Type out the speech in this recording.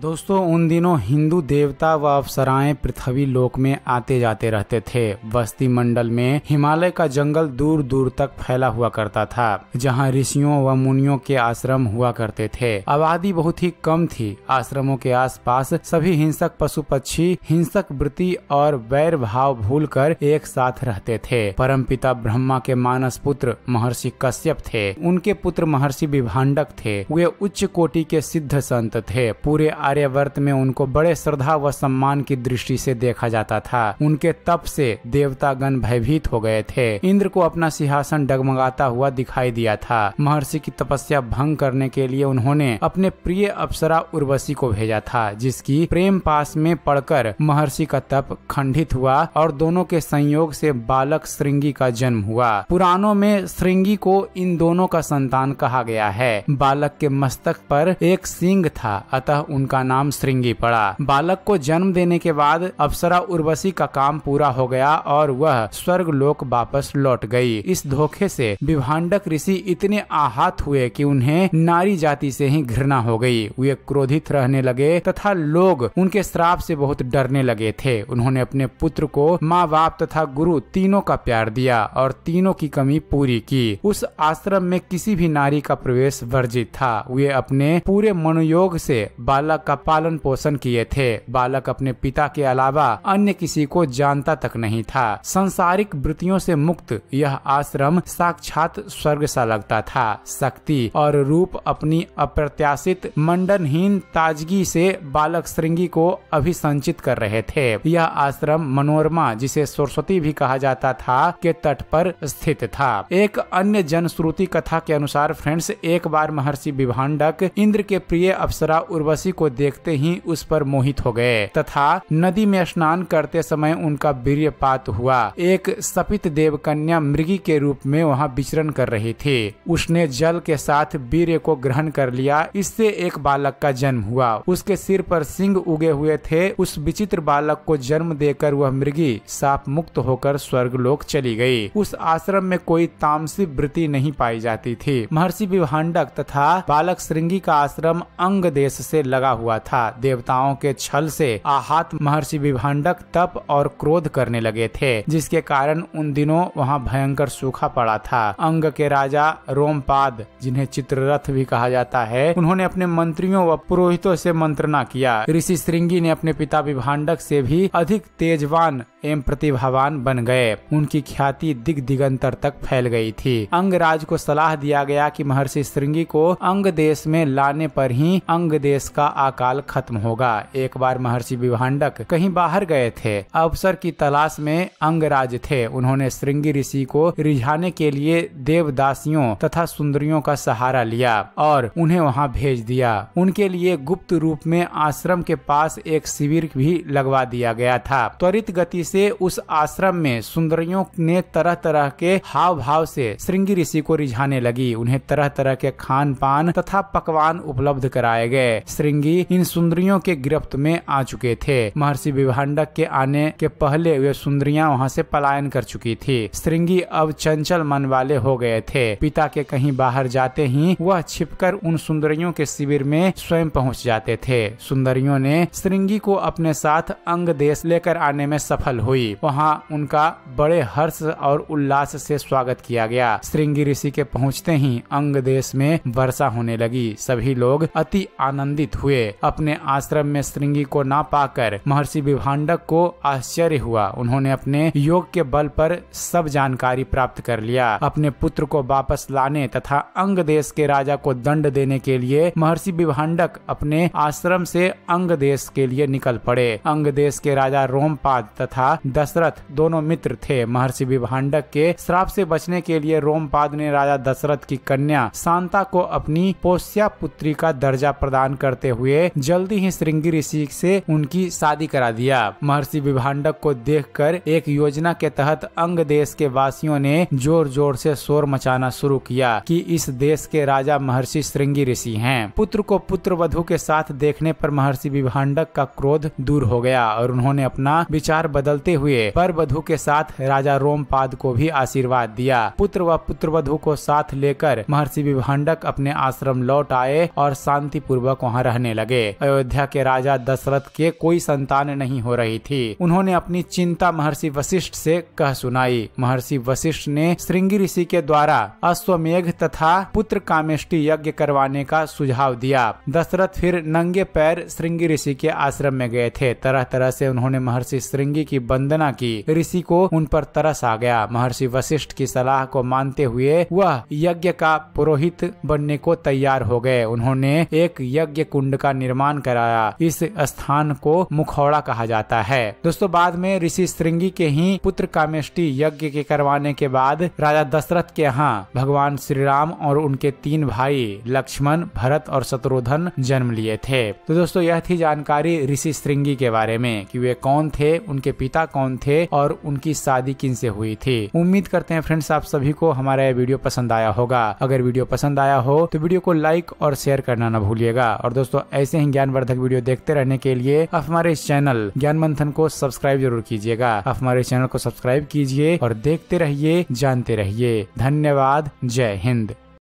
दोस्तों उन दिनों हिंदू देवता व अफसराए पृथ्वी लोक में आते जाते रहते थे बस्ती मंडल में हिमालय का जंगल दूर दूर तक फैला हुआ करता था जहां ऋषियों व मुनियों के आश्रम हुआ करते थे आबादी बहुत ही कम थी आश्रमों के आसपास सभी हिंसक पशु पक्षी हिंसक वृत्ति और वैर भाव भूल कर एक साथ रहते थे परम पिता ब्रह्मा के मानस पुत्र महर्षि कश्यप थे उनके पुत्र महर्षि विभाडक थे वे उच्च कोटि के सिद्ध संत थे पूरे आर्यवर्त में उनको बड़े श्रद्धा व सम्मान की दृष्टि से देखा जाता था उनके तप से देवतागण भयभीत हो गए थे इंद्र को अपना सिंहासन डगमगाता हुआ दिखाई दिया था महर्षि की तपस्या भंग करने के लिए उन्होंने अपने प्रिय अप्सरा उर्वशी को भेजा था जिसकी प्रेम पास में पड़कर महर्षि का तप खंडित हुआ और दोनों के संयोग से बालक श्रृंगी का जन्म हुआ पुराणों में श्रृंगी को इन दोनों का संतान कहा गया है बालक के मस्तक पर एक सिंह था अतः उनका उनका नाम श्रृंगी पड़ा बालक को जन्म देने के बाद अप्सरा उर्वशी का काम पूरा हो गया और वह स्वर्ग लोक वापस लौट गई इस धोखे से विभाडक ऋषि इतने आहत हुए कि उन्हें नारी जाति से ही घृणा हो गई वे क्रोधित रहने लगे तथा लोग उनके श्राप से बहुत डरने लगे थे उन्होंने अपने पुत्र को माँ बाप तथा गुरु तीनों का प्यार दिया और तीनों की कमी पूरी की उस आश्रम में किसी भी नारी का प्रवेश वर्जित था वे अपने पूरे मनोयोग से बालक का पालन पोषण किए थे बालक अपने पिता के अलावा अन्य किसी को जानता तक नहीं था संसारिक वृत्तियों से मुक्त यह आश्रम साक्षात स्वर्ग सा लगता था शक्ति और रूप अपनी अप्रत्याशित मंडनहीन ताजगी से बालक श्रृंगी को अभिसंचित कर रहे थे यह आश्रम मनोरमा जिसे सरस्वती भी कहा जाता था के तट पर स्थित था एक अन्य जनश्रुति कथा के अनुसार फ्रेंड्स एक बार महर्षि विभाडक इंद्र के प्रिय अप्सरा उर्वशी को देखते ही उस पर मोहित हो गए तथा नदी में स्नान करते समय उनका पात हुआ एक सपित देव कन्या मृगी के रूप में वहाँ विचरण कर रही थी उसने जल के साथ वीर को ग्रहण कर लिया इससे एक बालक का जन्म हुआ उसके सिर पर सिंह उगे हुए थे उस विचित्र बालक को जन्म देकर वह मृगी साप मुक्त होकर स्वर्गलोक चली गई उस आश्रम में कोई तामसी वृत्ति नहीं पाई जाती थी महर्षि विभाडक तथा बालक श्रृंगी का आश्रम अंग देश से लगा हुआ था देवताओं के छल से आहत महर्षि विभाडक तप और क्रोध करने लगे थे जिसके कारण उन दिनों वहाँ भयंकर सूखा पड़ा था अंग के राजा रोमपाद जिन्हें चित्ररथ भी कहा जाता है उन्होंने अपने मंत्रियों व पुरोहितों से मंत्रणा किया ऋषि श्रृंगी ने अपने पिता विभाडक से भी अधिक तेजवान एवं प्रतिभावान बन गए उनकी ख्याति दिग दिगंतर तक फैल गई थी अंग राज को सलाह दिया गया कि महर्षि श्रृंगी को अंग देश में लाने पर ही अंग देश का अकाल खत्म होगा एक बार महर्षि विभाडक कहीं बाहर गए थे अवसर की तलाश में अंगराज थे उन्होंने श्रृंगी ऋषि को रिझाने के लिए देवदासियों तथा सुंदरियों का सहारा लिया और उन्हें वहां भेज दिया उनके लिए गुप्त रूप में आश्रम के पास एक शिविर भी लगवा दिया गया था त्वरित गति से उस आश्रम में सुंदरियों ने तरह तरह के हाव भाव से श्रृंगी ऋषि को रिझाने लगी उन्हें तरह तरह के खान पान तथा पकवान उपलब्ध कराए गए श्रृंगी भी इन सुंदरियों के गिरफ्त में आ चुके थे महर्षि विभाडक के आने के पहले वे सुंदरिया वहाँ से पलायन कर चुकी थी श्रृंगी अब चंचल मन वाले हो गए थे पिता के कहीं बाहर जाते ही वह छिपकर उन सुंदरियों के शिविर में स्वयं पहुंच जाते थे सुंदरियों ने श्रृंगी को अपने साथ अंग देश लेकर आने में सफल हुई वहाँ उनका बड़े हर्ष और उल्लास से स्वागत किया गया श्रृंगी ऋषि के पहुँचते ही अंग देश में वर्षा होने लगी सभी लोग अति आनंदित हुए अपने आश्रम में श्रृंगी को ना पाकर महर्षि विभाडक को आश्चर्य हुआ उन्होंने अपने योग के बल पर सब जानकारी प्राप्त कर लिया अपने पुत्र को वापस लाने तथा अंग देश के राजा को दंड देने के लिए महर्षि विभाडक अपने आश्रम से अंग देश के लिए निकल पड़े अंग देश के राजा रोमपाद तथा दशरथ दोनों मित्र थे महर्षि विभाडक के श्राप से बचने के लिए रोमपाद ने राजा दशरथ की कन्या शांता को अपनी पोष्या पुत्री का दर्जा प्रदान करते हुए लिए जल्दी ही श्रृंगी ऋषि से उनकी शादी करा दिया महर्षि विभाडक को देखकर एक योजना के तहत अंग देश के वासियों ने जोर जोर से शोर मचाना शुरू किया कि इस देश के राजा महर्षि श्रृंगी ऋषि हैं। पुत्र को पुत्र वधु के साथ देखने पर महर्षि विभाडक का क्रोध दूर हो गया और उन्होंने अपना विचार बदलते हुए पर वधु के साथ राजा रोमपाद को भी आशीर्वाद दिया पुत्र व पुत्र वधु को साथ लेकर महर्षि विभाडक अपने आश्रम लौट आए और शांति पूर्वक वहाँ रहने लगे लगे अयोध्या के राजा दशरथ के कोई संतान नहीं हो रही थी उन्होंने अपनी चिंता महर्षि वशिष्ठ से कह सुनाई महर्षि वशिष्ठ ने श्रृंगी ऋषि के द्वारा अश्वमेघ तथा पुत्र कामेष्टि यज्ञ करवाने का सुझाव दिया दशरथ फिर नंगे पैर श्रृंगी ऋषि के आश्रम में गए थे तरह तरह से उन्होंने महर्षि श्रृंगी की वंदना की ऋषि को उन पर तरस आ गया महर्षि वशिष्ठ की सलाह को मानते हुए वह यज्ञ का पुरोहित बनने को तैयार हो गए उन्होंने एक यज्ञ कुंड का निर्माण कराया इस स्थान को मुखौड़ा कहा जाता है दोस्तों बाद में ऋषि श्रृंगी के ही पुत्र कामेष्टि यज्ञ के करवाने के बाद राजा दशरथ के यहाँ भगवान श्री राम और उनके तीन भाई लक्ष्मण भरत और शत्रुधन जन्म लिए थे तो दोस्तों यह थी जानकारी ऋषि श्रृंगी के बारे में कि वे कौन थे उनके पिता कौन थे और उनकी शादी किन से हुई थी उम्मीद करते हैं फ्रेंड्स आप सभी को हमारा यह वीडियो पसंद आया होगा अगर वीडियो पसंद आया हो तो वीडियो को लाइक और शेयर करना न भूलिएगा और दोस्तों ऐसे ऐसे ही ज्ञानवर्धक वीडियो देखते रहने के लिए हमारे चैनल ज्ञान मंथन को सब्सक्राइब जरूर कीजिएगा आप हमारे चैनल को सब्सक्राइब कीजिए और देखते रहिए जानते रहिए धन्यवाद जय हिंद